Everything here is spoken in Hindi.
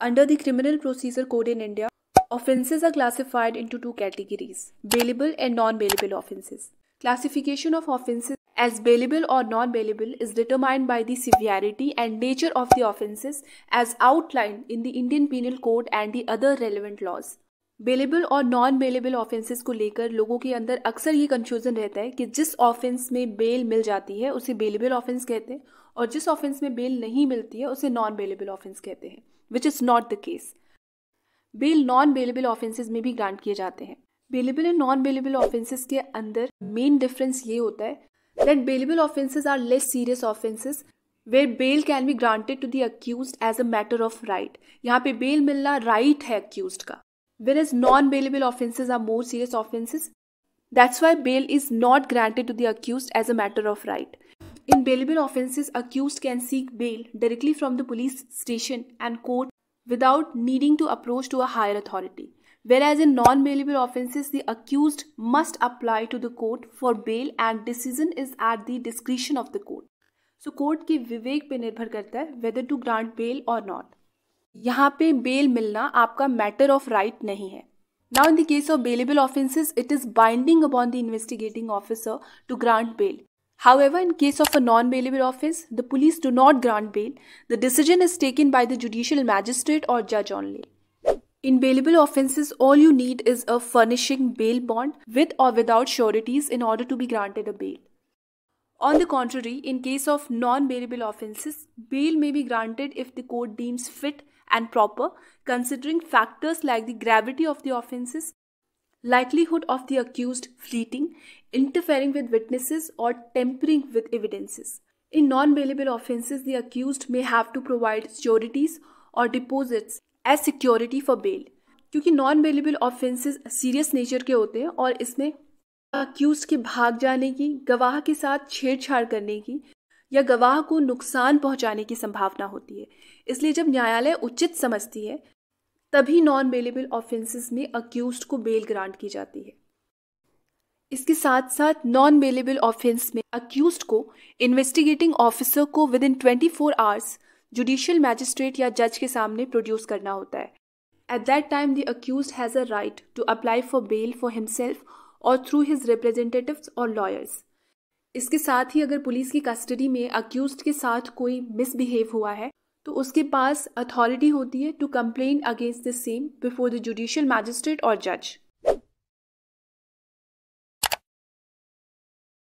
Under the Criminal Procedure Code in India, offences are classified into two categories bailable and non bailable offences. Classification of offences as bailable or non bailable is determined by the severity and nature of the offences as outlined in the Indian Penal Code and the other relevant laws. Bailable और नॉन बेलेबल ऑफेंसेस को लेकर लोगों के अंदर अक्सर ये कंफ्यूजन रहता है कि जिस ऑफेंस में बेल मिल जाती है उसे बेलेबल ऑफेंस कहते हैं और जिस ऑफेंस में बेल नहीं मिलती है उसे नॉन बेलेबल ऑफेंस कहते हैं which is not the case bail non bailable offences में भी ग्रांट किए जाते हैं bailable and non bailable offences के अंदर मेन डिफरेंस ये होता है that bailable offences are less serious offences where bail can be granted to the accused as a matter of right यहाँ पे बेल मिलना राइट right है अक्यूज का whereas non bailable offences are more serious offences that's why bail is not granted to the accused as a matter of right In bailable offences, accused can seek bail directly from the police station and court without needing to approach to a higher authority. Whereas in non-bailable offences, the accused must apply to the court for bail and decision is at the discretion of the court. so, court के विवेक पे निर्भर करता है whether to grant bail or not. यहाँ पे बेल मिलना आपका मैटर ऑफ राइट नहीं है now in the case of bailable offences it is binding upon the investigating officer to grant bail However, in case of a non-bailable offense, the police do not grant bail. The decision is taken by the judicial magistrate or judge only. In bailable offences, all you need is a furnishing bail bond with or without sureties in order to be granted a bail. On the contrary, in case of non-bailable offences, bail may be granted if the court deems fit and proper, considering factors like the gravity of the offences, likelihood of the accused fleeting, interfering with witnesses, or tampering with evidences. In non bailable offenses, the accused may have to provide sureties or deposits as security for bail. क्योंकि non available offences serious nature के होते हैं और इसमें अक्यूज के भाग जाने की गवाह के साथ छेड़छाड़ करने की या गवाह को नुकसान पहुंचाने की संभावना होती है इसलिए जब न्यायालय उचित समझती है तभी नॉन बेलेबल ऑफेंसेस में अक्यूज को बेल ग्रांट की जाती है इसके साथ साथ नॉन बेलेबल ऑफेंस में अक्यूज को इन्वेस्टिगेटिंग ऑफिसर को within twenty four hours judicial magistrate या जज के सामने प्रोड्यूस करना होता है at that time the accused has a right to apply for bail for himself और थ्रू हिज रिप्रेजेंटेटिव और लॉयर्स इसके साथ ही अगर पुलिस की कस्टडी में अक्यूज के साथ कोई मिसबिहेव हुआ है तो उसके पास अथॉरिटी होती है to complain against the same before the judicial magistrate और जज